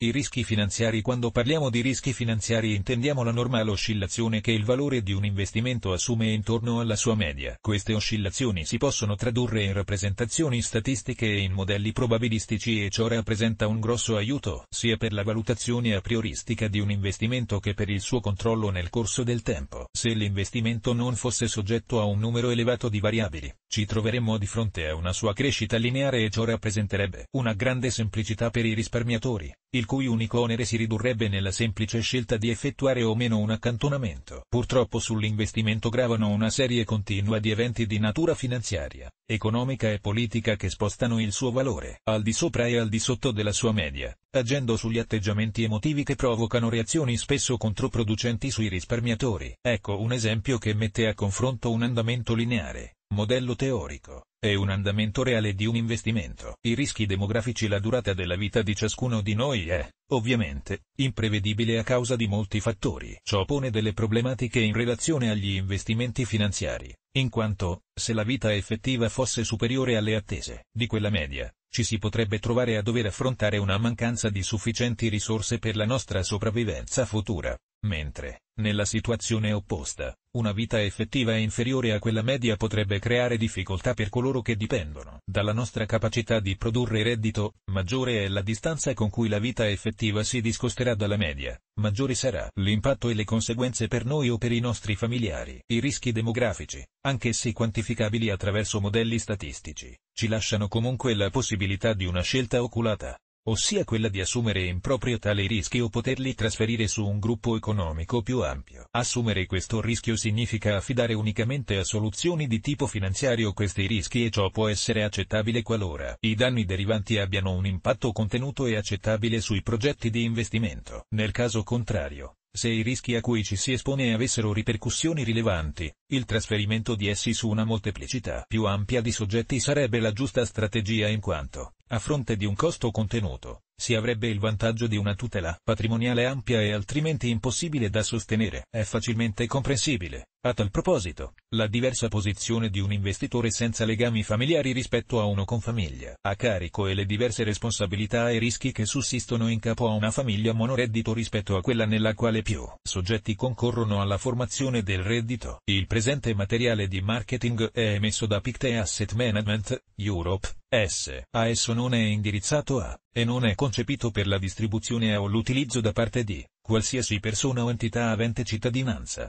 I rischi finanziari Quando parliamo di rischi finanziari intendiamo la normale oscillazione che il valore di un investimento assume intorno alla sua media. Queste oscillazioni si possono tradurre in rappresentazioni statistiche e in modelli probabilistici e ciò rappresenta un grosso aiuto, sia per la valutazione a prioristica di un investimento che per il suo controllo nel corso del tempo. Se l'investimento non fosse soggetto a un numero elevato di variabili, ci troveremmo di fronte a una sua crescita lineare e ciò rappresenterebbe una grande semplicità per i risparmiatori il cui unico onere si ridurrebbe nella semplice scelta di effettuare o meno un accantonamento. Purtroppo sull'investimento gravano una serie continua di eventi di natura finanziaria, economica e politica che spostano il suo valore al di sopra e al di sotto della sua media, agendo sugli atteggiamenti emotivi che provocano reazioni spesso controproducenti sui risparmiatori. Ecco un esempio che mette a confronto un andamento lineare modello teorico, È un andamento reale di un investimento. I rischi demografici La durata della vita di ciascuno di noi è, ovviamente, imprevedibile a causa di molti fattori. Ciò pone delle problematiche in relazione agli investimenti finanziari, in quanto, se la vita effettiva fosse superiore alle attese di quella media, ci si potrebbe trovare a dover affrontare una mancanza di sufficienti risorse per la nostra sopravvivenza futura. Mentre, nella situazione opposta, una vita effettiva è inferiore a quella media potrebbe creare difficoltà per coloro che dipendono. Dalla nostra capacità di produrre reddito, maggiore è la distanza con cui la vita effettiva si discosterà dalla media, maggiore sarà l'impatto e le conseguenze per noi o per i nostri familiari. I rischi demografici, anch'essi quantificabili attraverso modelli statistici, ci lasciano comunque la possibilità di una scelta oculata ossia quella di assumere in proprio tale rischio o poterli trasferire su un gruppo economico più ampio. Assumere questo rischio significa affidare unicamente a soluzioni di tipo finanziario questi rischi e ciò può essere accettabile qualora i danni derivanti abbiano un impatto contenuto e accettabile sui progetti di investimento. Nel caso contrario, se i rischi a cui ci si espone avessero ripercussioni rilevanti, il trasferimento di essi su una molteplicità più ampia di soggetti sarebbe la giusta strategia in quanto a fronte di un costo contenuto, si avrebbe il vantaggio di una tutela patrimoniale ampia e altrimenti impossibile da sostenere. È facilmente comprensibile a tal proposito, la diversa posizione di un investitore senza legami familiari rispetto a uno con famiglia a carico e le diverse responsabilità e rischi che sussistono in capo a una famiglia monoreddito rispetto a quella nella quale più soggetti concorrono alla formazione del reddito. Il presente materiale di marketing è emesso da Pictet Asset Management, Europe, S. A esso non è indirizzato a, e non è concepito per la distribuzione o l'utilizzo da parte di, qualsiasi persona o entità avente cittadinanza,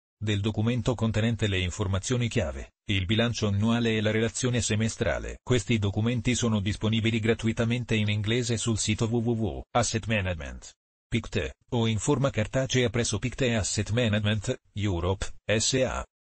del documento contenente le informazioni chiave, il bilancio annuale e la relazione semestrale. Questi documenti sono disponibili gratuitamente in inglese sul sito www.assetmanagement.pict o in forma cartacea presso Picte Asset Management, Europe, SA.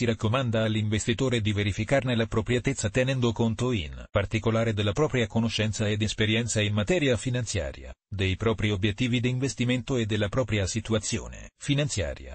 si raccomanda all'investitore di verificarne l'appropriatezza tenendo conto in particolare della propria conoscenza ed esperienza in materia finanziaria, dei propri obiettivi di investimento e della propria situazione finanziaria